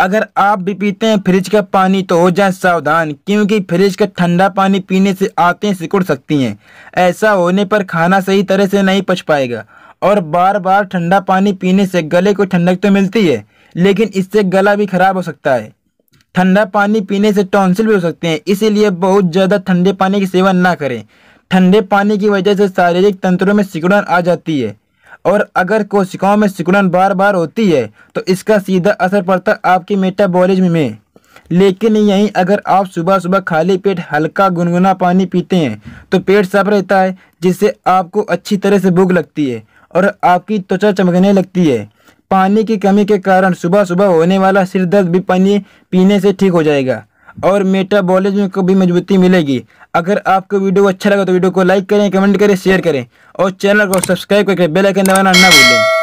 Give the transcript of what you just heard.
अगर आप भी पीते हैं फ्रिज का पानी तो हो जाए सावधान क्योंकि फ्रिज का ठंडा पानी पीने से आते सिकुड़ सकती हैं ऐसा होने पर खाना सही तरह से नहीं पच पाएगा और बार बार ठंडा पानी पीने से गले को ठंडक तो मिलती है लेकिन इससे गला भी खराब हो सकता है ठंडा पानी पीने से टॉन्सिल भी हो सकते हैं इसीलिए बहुत ज़्यादा ठंडे पानी की सेवन ना करें ठंडे पानी की वजह से शारीरिक तंत्रों में सिकुड़न आ जाती है और अगर कोशिकाओं में सिकुड़न बार बार होती है तो इसका सीधा असर पड़ता है आपके मेटाबॉलिज्म में लेकिन यहीं अगर आप सुबह सुबह खाली पेट हल्का गुनगुना पानी पीते हैं तो पेट साफ रहता है जिससे आपको अच्छी तरह से भूख लगती है और आपकी त्वचा चमकने लगती है पानी की कमी के कारण सुबह सुबह होने वाला सिर दर्द भी पानी पीने से ठीक हो जाएगा और मेटाबॉलिज्म को भी मजबूती मिलेगी अगर आपको वीडियो अच्छा लगा तो वीडियो को लाइक करें कमेंट करें शेयर करें और चैनल को सब्सक्राइब करके बेल आइकन दबाना ना भूलें